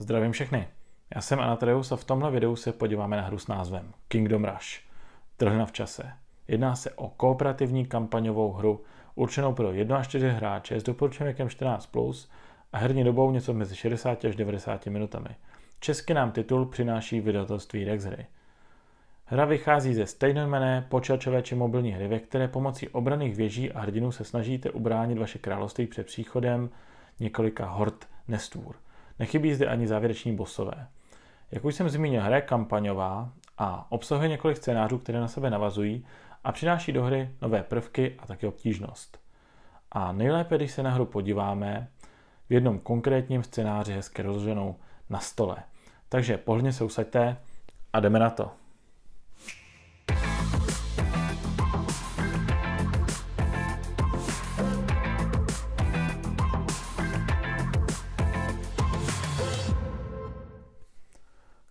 Zdravím všechny. Já jsem Anatreus a v tomhle videu se podíváme na hru s názvem Kingdom Rush. Trhna v čase. Jedná se o kooperativní kampaňovou hru určenou pro 1 až 4 hráče s doporučeným věkem 14+, a herní dobou něco mezi 60 až 90 minutami. Česky nám titul přináší vydatelství Rexhry. Hra vychází ze stejnojmené počítačové či mobilní hry, ve které pomocí obraných věží a hrdinů se snažíte ubránit vaše království před příchodem několika hord nestvůr. Nechybí zde ani závěreční bosové. Jak už jsem zmínil, hra je kampaňová a obsahuje několik scénářů, které na sebe navazují a přináší do hry nové prvky a také obtížnost. A nejlépe, když se na hru podíváme v jednom konkrétním scénáři hezky rozloženou na stole. Takže pohodlně se usaďte a jdeme na to.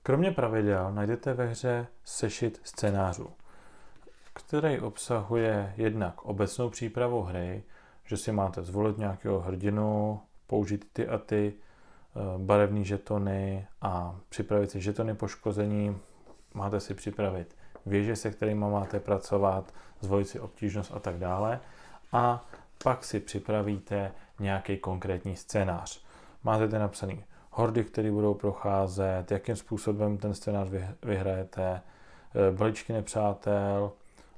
Kromě pravidel najdete ve hře sešit scénářů, který obsahuje jednak obecnou přípravu hry, že si máte zvolit nějakého hrdinu, použít ty a ty eh, barevné žetony a připravit si žetony poškození. Máte si připravit věže, se kterými máte pracovat, zvolit si obtížnost a tak dále. A pak si připravíte nějaký konkrétní scénář. Máte ten napsaný hordy, které budou procházet, jakým způsobem ten scénář vyhrajete, eh, balíčky nepřátel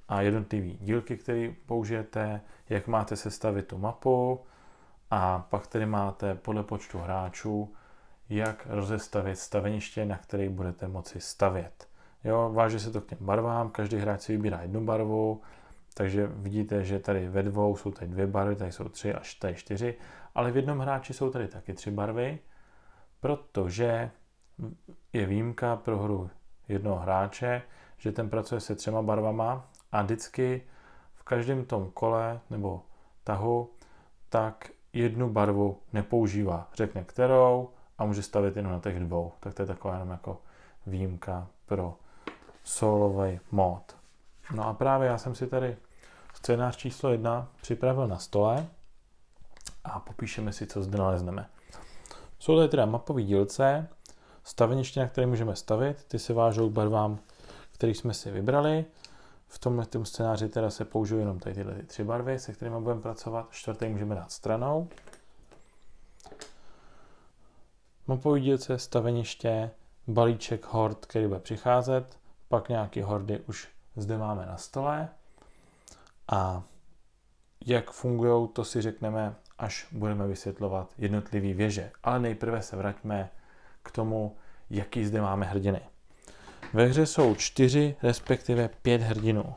a jednotlivé dílky, které použijete, jak máte sestavit tu mapu a pak tedy máte podle počtu hráčů, jak rozestavit staveniště, na které budete moci stavět. Jo, váže se to k těm barvám, každý hráč si vybírá jednu barvu, takže vidíte, že tady ve dvou jsou tady dvě barvy, tady jsou tři až tady čtyři, ale v jednom hráči jsou tady taky tři barvy, protože je výjimka pro hru jednoho hráče, že ten pracuje se třema barvama a vždycky v každém tom kole nebo tahu tak jednu barvu nepoužívá. Řekne kterou a může stavit jenom na těch dvou. Tak to je taková jenom jako výjimka pro solový mod. No a právě já jsem si tady scénář číslo jedna připravil na stole a popíšeme si, co zde nalezneme. Jsou tady teda mapové dílce, staveniště, na které můžeme stavit, ty se vážou k barvám, které jsme si vybrali. V tomhle tom scénáři teda se použijou jenom tady tyhle tři barvy, se kterými budeme pracovat. Čtvrtý můžeme dát stranou. Mapový dílce, staveniště, balíček hord, který bude přicházet, pak nějaké hordy už zde máme na stole. A jak fungují, to si řekneme až budeme vysvětlovat jednotlivý věže. Ale nejprve se vraťme k tomu, jaký zde máme hrdiny. Ve hře jsou čtyři, respektive pět hrdinů.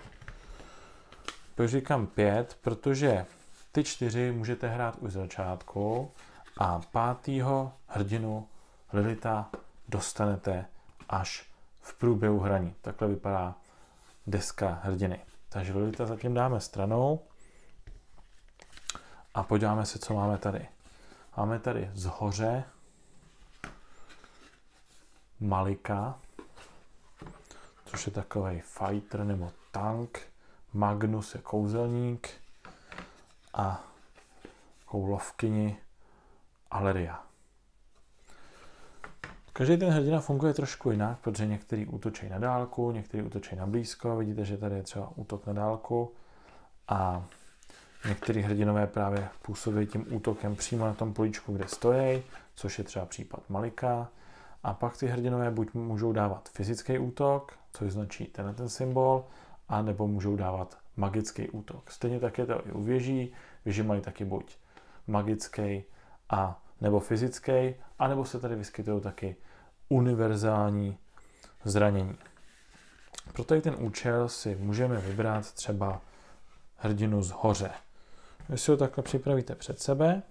Proč říkám pět? Protože ty čtyři můžete hrát už začátku a pátýho hrdinu Lilita dostanete až v průběhu hraní. Takhle vypadá deska hrdiny. Takže Lilita zatím dáme stranou a podíváme se, co máme tady. Máme tady zhoře Malika, což je takový fighter nebo tank. Magnus je kouzelník a koulovkyni Aleria. Každý ten hrdina funguje trošku jinak, protože některý útočí na dálku, některý útočí na blízko. Vidíte, že tady je třeba útok na dálku a Některý hrdinové právě působí tím útokem přímo na tom políčku, kde stojí, což je třeba případ Malika. A pak ty hrdinové buď můžou dávat fyzický útok, což značí ten ten symbol, a nebo můžou dávat magický útok. Stejně tak je to i u věží, věži mají taky buď magický a nebo fyzický, a nebo se tady vyskytují taky univerzální zranění. Pro tady ten účel si můžeme vybrat třeba hrdinu z hoře. Vy si ho takhle připravíte před sebe,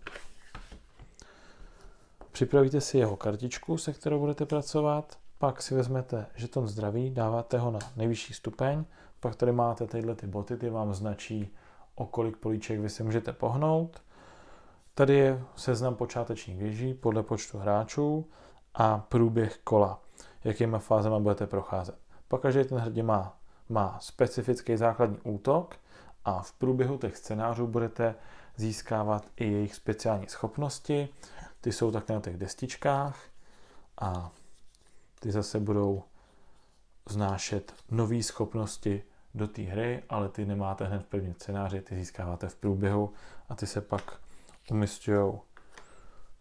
připravíte si jeho kartičku, se kterou budete pracovat, pak si vezmete žeton zdraví, dáváte ho na nejvyšší stupeň, pak tady máte tyhle ty boty, ty vám značí, o kolik políček vy se můžete pohnout. Tady je seznam počátečních věží podle počtu hráčů a průběh kola, jakýma fázema budete procházet. Pak každý ten hrdě má, má specifický základní útok, a v průběhu těch scénářů budete získávat i jejich speciální schopnosti. Ty jsou také na těch destičkách a ty zase budou znášet nové schopnosti do té hry, ale ty nemáte hned v prvním scénáři, ty získáváte v průběhu a ty se pak umistují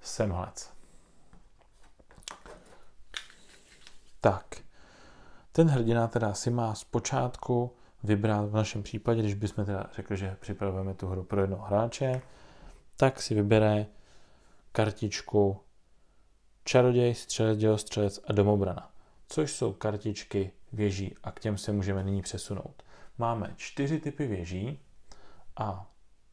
semhlec. Tak, ten hrdina teda si má zpočátku vybrat v našem případě, když bychom teda řekli, že připravujeme tu hru pro jednoho hráče, tak si vybere kartičku čaroděj, střelec, dělo, střelec a domobrana, což jsou kartičky věží a k těm se můžeme nyní přesunout. Máme čtyři typy věží a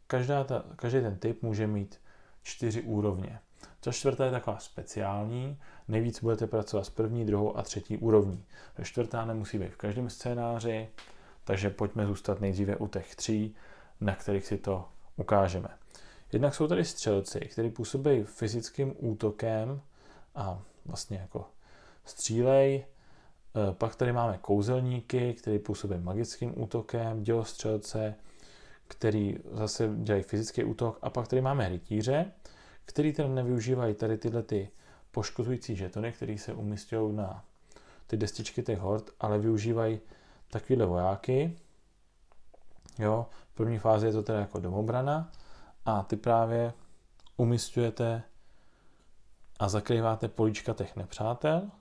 každá ta, každý ten typ může mít čtyři úrovně. Ta čtvrtá je taková speciální, nejvíc budete pracovat s první, druhou a třetí úrovní. Čtvrtá nemusí být v každém scénáři, takže pojďme zůstat nejdříve u těch tří, na kterých si to ukážeme. Jednak jsou tady střelci, kteří působí fyzickým útokem a vlastně jako střílej. E, pak tady máme kouzelníky, kteří působí magickým útokem, dělostřelce, který zase dělají fyzický útok. A pak tady máme rytíře, který teda nevyužívají tady tyhle ty poškozující žetony, které se umístějí na ty destičky těch hord, ale využívají takovýhle vojáky. Jo, v první fázi je to teda jako domobrana a ty právě umistujete a zakrýváte políčka těch nepřátel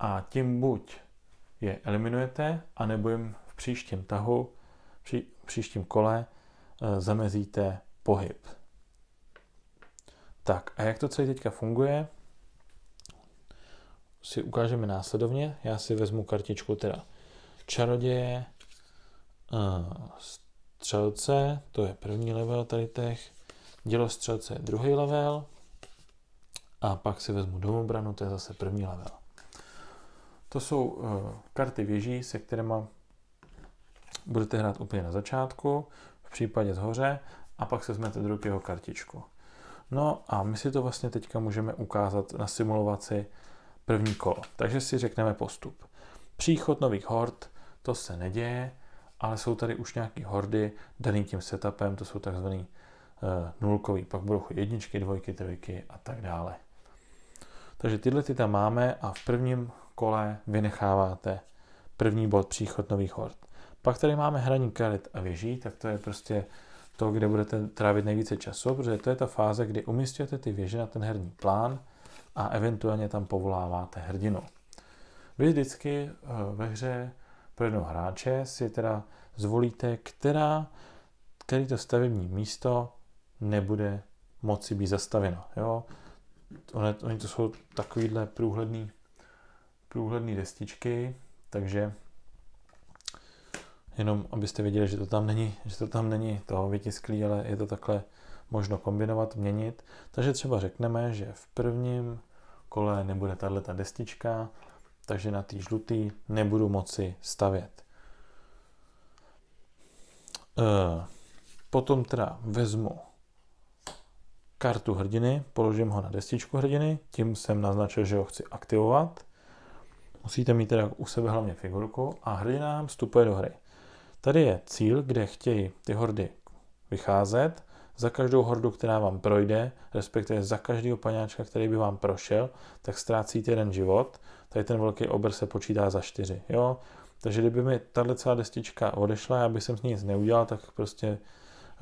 a tím buď je eliminujete, anebo jim v příštím tahu, při, příštím kole e, zamezíte pohyb. Tak a jak to celé teďka funguje, si ukážeme následovně. Já si vezmu kartičku teda čaroděje, eh, střelce, to je první level tady těch, střelce je druhý level a pak si vezmu domobranu, to je zase první level. To jsou uh, karty věží, se kterými budete hrát úplně na začátku, v případě zhoře, a pak se vezmete do ruky jeho kartičku. No a my si to vlastně teďka můžeme ukázat na simulovaci první kolo. Takže si řekneme postup. Příchod nových hord, to se neděje, ale jsou tady už nějaké hordy daný tím setupem, to jsou takzvaný eh, nulkový, pak budou jedničky, dvojky, trojky a tak dále. Takže tyhle ty tam máme a v prvním kole vynecháváte první bod příchod nových hord. Pak tady máme hraní karet a věží, tak to je prostě to, kde budete trávit nejvíce času, protože to je ta fáze, kdy umístíte ty věže na ten herní plán a eventuálně tam povoláváte hrdinu. Vy vždycky eh, ve hře pro jednoho hráče si teda zvolíte, která, který to stavební místo nebude moci být zastaveno. Jo? Oni, oni to jsou takovýhle průhledný, průhledný destičky, takže jenom abyste věděli, že to tam není, že to tam není toho vytisklý, ale je to takhle možno kombinovat, měnit. Takže třeba řekneme, že v prvním kole nebude tahle ta destička, takže na té žlutý nebudu moci stavět. E, potom teda vezmu kartu hrdiny, položím ho na destičku hrdiny, tím jsem naznačil, že ho chci aktivovat. Musíte mít teda u sebe hlavně figurku a hrdina nám vstupuje do hry. Tady je cíl, kde chtějí ty hordy vycházet za každou hordu, která vám projde, respektive za každého paňáčka, který by vám prošel, tak ztrácíte jeden život. Tady ten velký obr se počítá za čtyři. Jo? Takže kdyby mi tahle celá destička odešla, já bych sem s ní nic neudělal, tak prostě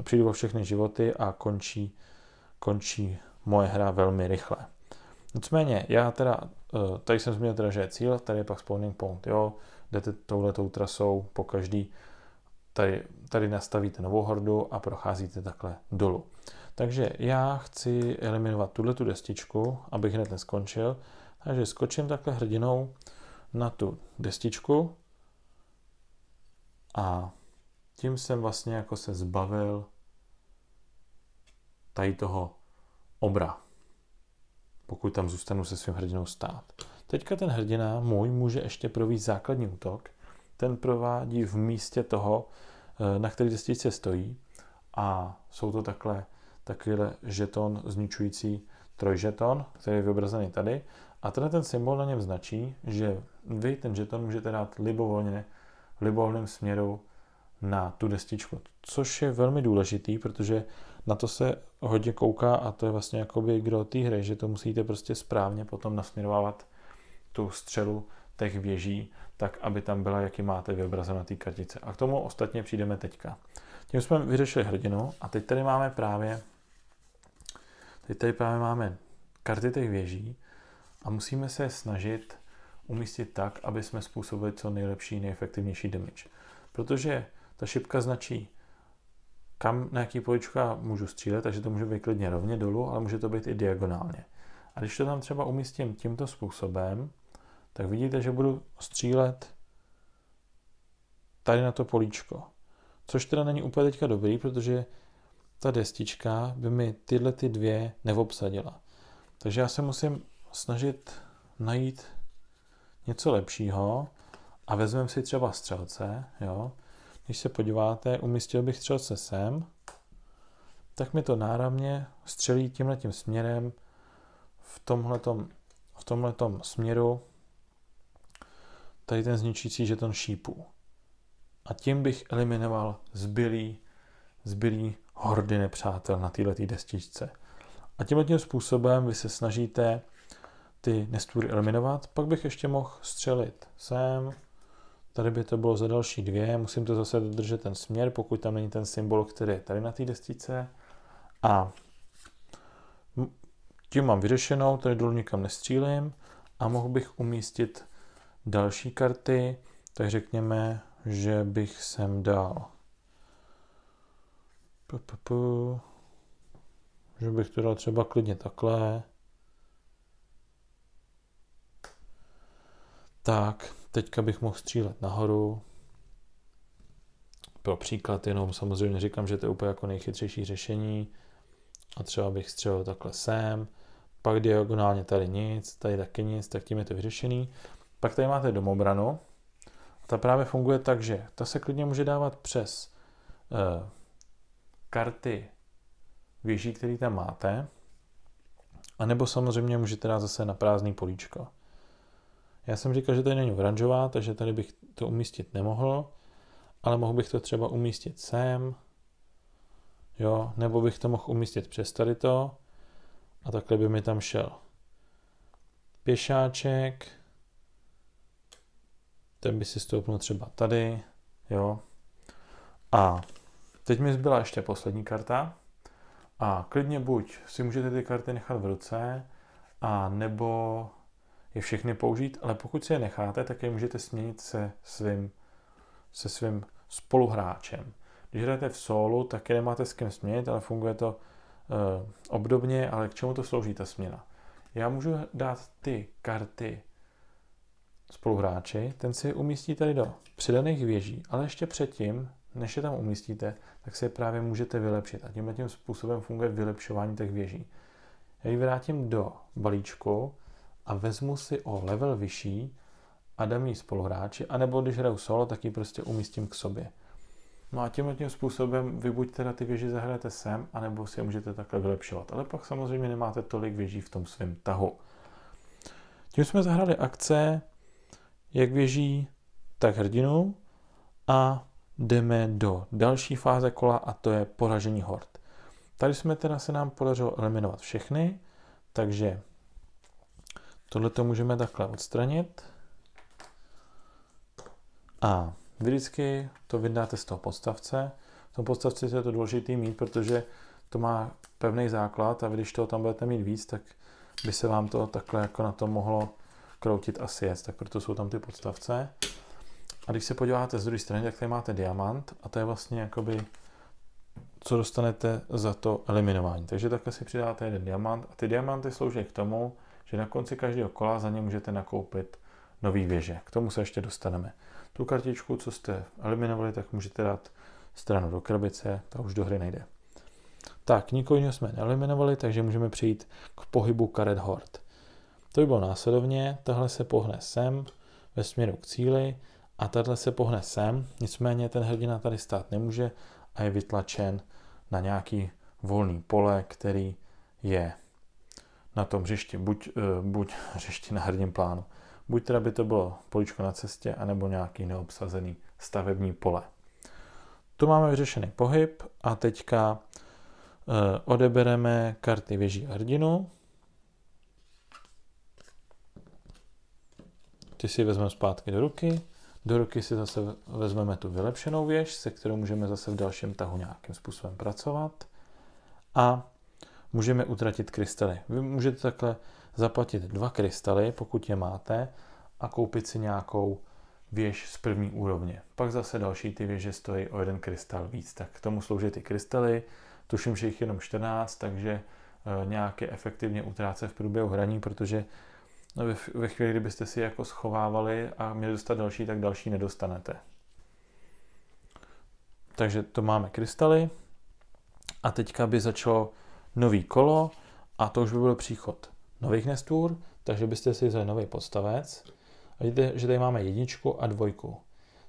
přijdu o všechny životy a končí, končí moje hra velmi rychle. Nicméně, já teda, eh, tady jsem zmínil teda, že je cíl, tady je pak spawning point, jo, jdete touhletou trasou po každý tady, tady nastavíte novou hordu a procházíte takhle dolů. Takže já chci eliminovat tuhle tu destičku, abych hned neskončil. Takže skočím takhle hrdinou na tu destičku a tím jsem vlastně jako se zbavil tady toho obra, pokud tam zůstanu se svým hrdinou stát. Teďka ten hrdina můj může ještě províst základní útok, ten provádí v místě toho, eh, na který destičce stojí a jsou to takhle takovýhle žeton zničující trojžeton, který je vyobrazený tady a tenhle ten symbol na něm značí, že vy ten žeton můžete dát libovolně, v libovolném směru na tu destičku, což je velmi důležitý, protože na to se hodně kouká a to je vlastně jakoby kdo té hry, že to musíte prostě správně potom nasměrovávat tu střelu těch věží, tak aby tam byla, jaký máte vyobrazen na té kartice. A k tomu ostatně přijdeme teďka. Tím jsme vyřešili hrdinu a teď tady máme právě teď tady právě máme karty těch věží a musíme se snažit umístit tak, aby jsme způsobili co nejlepší, nejefektivnější damage. Protože ta šipka značí, kam na jaký polička můžu střílet, takže to může být klidně rovně dolů, ale může to být i diagonálně. A když to tam třeba umístím tímto způsobem, tak vidíte, že budu střílet tady na to políčko. Což teda není úplně teďka dobrý, protože ta destička by mi tyhle ty dvě neobsadila. Takže já se musím snažit najít něco lepšího a vezmeme si třeba střelce, jo. Když se podíváte, umístil bych střelce sem, tak mi to náramně střelí tímhle tím směrem v tomhletom, v tomhletom směru tady ten zničící žeton šípů. A tím bych eliminoval zbylý, zbylý hordy nepřátel na této destičce. A tímhle tím způsobem vy se snažíte ty nestvůry eliminovat. Pak bych ještě mohl střelit sem. Tady by to bylo za další dvě. Musím to zase dodržet ten směr, pokud tam není ten symbol, který je tady na té destičce. A tím mám vyřešenou, tady dolů nikam nestřílím a mohl bych umístit další karty, tak řekněme, že bych sem dal. Že bych to dal třeba klidně takhle. Tak, teďka bych mohl střílet nahoru. Pro příklad jenom samozřejmě říkám, že to je úplně jako nejchytřejší řešení. A třeba bych střelil takhle sem, pak diagonálně tady nic, tady taky nic, tak tím je to vyřešený. Pak tady máte domobranu. A ta právě funguje tak, že ta se klidně může dávat přes eh, karty věží, které tam máte. A nebo samozřejmě můžete dát zase na prázdný políčko. Já jsem říkal, že tady není oranžová, takže tady bych to umístit nemohl, ale mohl bych to třeba umístit sem, jo, nebo bych to mohl umístit přes tady to a takhle by mi tam šel pěšáček, ten by si stoupnul třeba tady, jo. A teď mi zbyla ještě poslední karta. A klidně buď si můžete ty karty nechat v ruce, a nebo je všechny použít, ale pokud si je necháte, tak je můžete směnit se svým, se svým spoluhráčem. Když hrajete v solu, tak je nemáte s kým směnit, ale funguje to e, obdobně, ale k čemu to slouží ta směna? Já můžu dát ty karty spoluhráči, ten si umístí tady do přidaných věží, ale ještě předtím, než je tam umístíte, tak si je právě můžete vylepšit. A tímhle tím způsobem funguje vylepšování těch věží. Já ji vrátím do balíčku a vezmu si o level vyšší a dám ji spoluhráči, anebo když hraju solo, tak ji prostě umístím k sobě. No a tímhle tím způsobem vy buď teda ty věži zahrajete sem, anebo si je můžete takhle vylepšovat. Ale pak samozřejmě nemáte tolik věží v tom svém tahu. Tím jsme zahrali akce, jak běží, tak hrdinu a jdeme do další fáze kola a to je poražení hord. Tady jsme teda se nám podařilo eliminovat všechny, takže tohle to můžeme takhle odstranit a vy vždycky to vydáte z toho podstavce. V tom podstavci je to důležité mít, protože to má pevný základ a vy, když toho tam budete mít víc, tak by se vám to takhle jako na to mohlo kroutit a sjet, tak proto jsou tam ty podstavce. A když se podíváte z druhé strany, tak tady máte diamant a to je vlastně jakoby co dostanete za to eliminování. Takže takhle si přidáte jeden diamant a ty diamanty slouží k tomu, že na konci každého kola za ně můžete nakoupit nový věže. K tomu se ještě dostaneme. Tu kartičku, co jste eliminovali, tak můžete dát stranu do krabice, ta už do hry nejde. Tak, nikoho jsme neeliminovali, takže můžeme přijít k pohybu karet hord. To by bylo následovně, tahle se pohne sem ve směru k cíli a tahle se pohne sem, nicméně ten hrdina tady stát nemůže a je vytlačen na nějaký volný pole, který je na tom hřišti, buď, eh, buď hřišti na hrdním plánu. Buď teda by to bylo poličko na cestě, anebo nějaký neobsazený stavební pole. Tu máme vyřešený pohyb a teďka eh, odebereme karty věží a hrdinu, Ty si vezmeme zpátky do ruky. Do ruky si zase vezmeme tu vylepšenou věž, se kterou můžeme zase v dalším tahu nějakým způsobem pracovat. A můžeme utratit krystaly. Vy můžete takhle zaplatit dva krystaly, pokud je máte, a koupit si nějakou věž z první úrovně. Pak zase další ty věže stojí o jeden krystal víc, tak k tomu slouží ty krystaly. Tuším, že jich jenom 14, takže eh, nějaké efektivně utráce v průběhu hraní, protože No ve, ve chvíli, kdybyste si jako schovávali a měli dostat další, tak další nedostanete. Takže to máme krystaly. A teďka by začalo nový kolo a to už by byl příchod nových nestůr, takže byste si vzali nový podstavec. A vidíte, že tady máme jedničku a dvojku.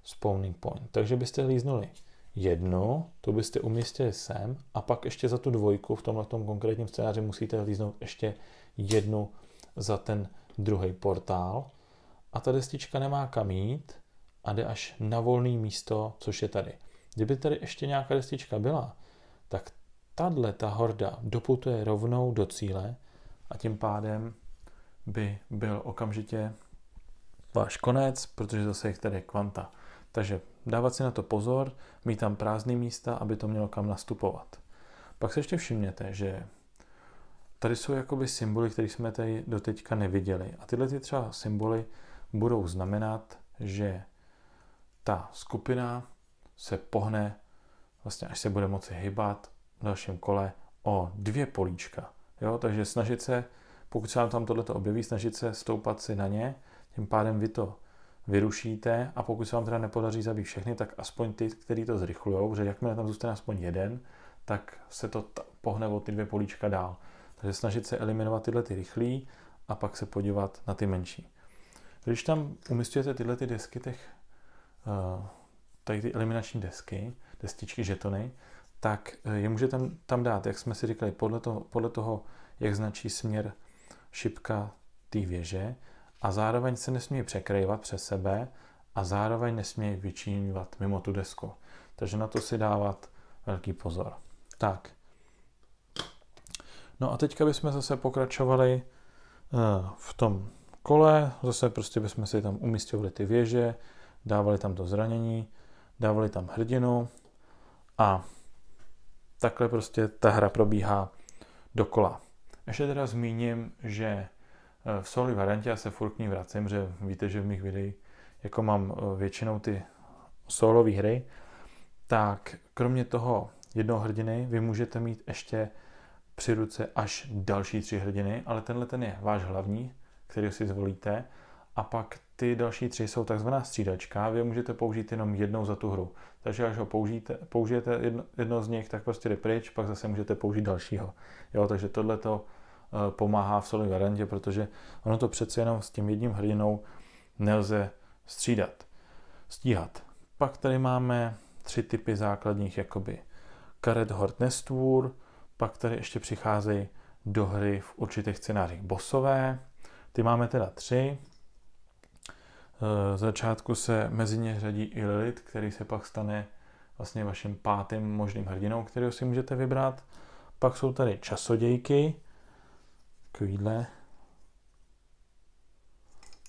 Spawning point. Takže byste líznuli jednu, tu byste umístili sem a pak ještě za tu dvojku v tomhle konkrétním scénáři musíte líznout ještě jednu za ten druhý portál a ta destička nemá kam jít a jde až na volné místo, což je tady. Kdyby tady ještě nějaká destička byla, tak tahle ta horda doputuje rovnou do cíle a tím pádem by byl okamžitě váš konec, protože zase je tady kvanta. Takže dávat si na to pozor, mít tam prázdné místa, aby to mělo kam nastupovat. Pak se ještě všimněte, že tady jsou jakoby symboly, které jsme tady doteďka neviděli. A tyhle ty třeba symboly budou znamenat, že ta skupina se pohne, vlastně až se bude moci hybat v dalším kole o dvě políčka. Jo? Takže snažit se, pokud se vám tam tohleto objeví, snažit se stoupat si na ně, tím pádem vy to vyrušíte a pokud se vám teda nepodaří zabít všechny, tak aspoň ty, který to zrychlují, protože jakmile tam zůstane aspoň jeden, tak se to t- pohne o ty dvě políčka dál. Takže snažit se eliminovat tyhle ty rychlí a pak se podívat na ty menší. Když tam umistujete tyhle ty desky, těch, eh, tady ty eliminační desky, destičky, žetony, tak eh, je můžete tam dát, jak jsme si říkali, podle toho, podle toho jak značí směr šipka té věže a zároveň se nesmí překrývat přes sebe a zároveň nesmí vyčíňovat mimo tu desku. Takže na to si dávat velký pozor. Tak, No a teďka bychom zase pokračovali eh, v tom kole, zase prostě bychom si tam umístili ty věže, dávali tam to zranění, dávali tam hrdinu a takhle prostě ta hra probíhá dokola. Ještě teda zmíním, že eh, v soli variantě já se furt k ní vracím, že víte, že v mých videích jako mám eh, většinou ty solové hry, tak kromě toho jednoho hrdiny vy můžete mít ještě při ruce až další tři hrdiny, ale tenhle ten je váš hlavní, který si zvolíte. A pak ty další tři jsou takzvaná střídačka, vy je můžete použít jenom jednou za tu hru. Takže až ho použijete, použijete jedno, jedno z nich, tak prostě jde pryč, pak zase můžete použít dalšího. Jo, takže tohle to eh, pomáhá v solo variantě, protože ono to přece jenom s tím jedním hrdinou nelze střídat, stíhat. Pak tady máme tři typy základních jakoby karet Hort Nestvůr, pak tady ještě přicházejí do hry v určitých scénářích bosové. Ty máme teda tři. Z eh, začátku se mezi ně řadí i Lilith, který se pak stane vlastně vaším pátým možným hrdinou, kterého si můžete vybrat. Pak jsou tady časodějky, takovýhle,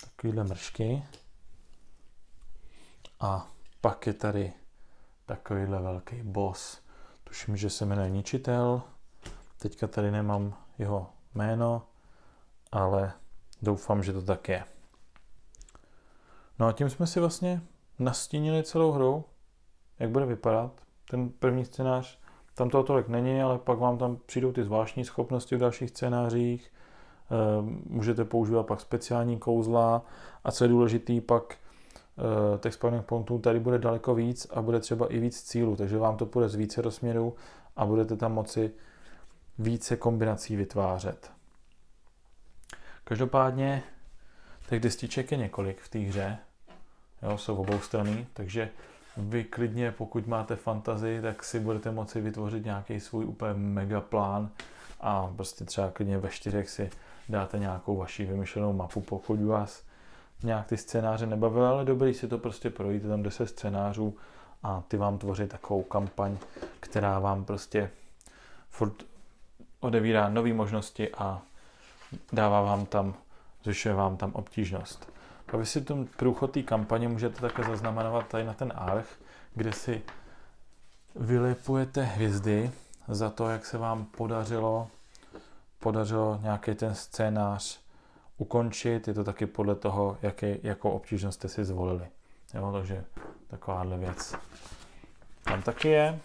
takovýhle mršky. A pak je tady takovýhle velký boss, Tuším, že se jmenuje Ničitel. Teďka tady nemám jeho jméno, ale doufám, že to tak je. No a tím jsme si vlastně nastínili celou hru, jak bude vypadat. Ten první scénář, tam toho tolik není, ale pak vám tam přijdou ty zvláštní schopnosti v dalších scénářích, ehm, můžete používat pak speciální kouzla a co je důležitý, pak Eh, těch spawning pointů tady bude daleko víc a bude třeba i víc cílů, takže vám to půjde z více rozměrů a budete tam moci více kombinací vytvářet. Každopádně těch destiček je několik v té hře, jo, jsou obou strany, takže vy klidně, pokud máte fantazii, tak si budete moci vytvořit nějaký svůj úplně mega plán a prostě třeba klidně ve čtyřech si dáte nějakou vaši vymyšlenou mapu, pokud vás nějak ty scénáře nebavily, ale dobrý si to prostě projít, tam 10 scénářů a ty vám tvoří takovou kampaň, která vám prostě furt odevírá nové možnosti a dává vám tam, zvyšuje vám tam obtížnost. A vy si ten průchod té kampaně můžete také zaznamenovat tady na ten arch, kde si vylepujete hvězdy za to, jak se vám podařilo, podařilo nějaký ten scénář ukončit, je to taky podle toho, jaký, jakou obtížnost jste si zvolili. Jo, takže takováhle věc. Tam taky je.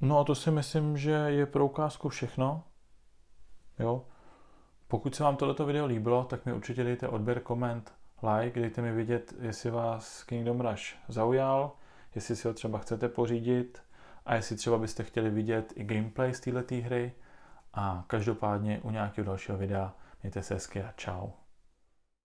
No a to si myslím, že je pro ukázku všechno. Jo. Pokud se vám tohleto video líbilo, tak mi určitě dejte odběr, koment, like, dejte mi vidět jestli vás Kingdom Rush zaujal, jestli si ho třeba chcete pořídit a jestli třeba byste chtěli vidět i gameplay z této hry, a každopádně u nějakého dalšího videa mějte se hezky a čau.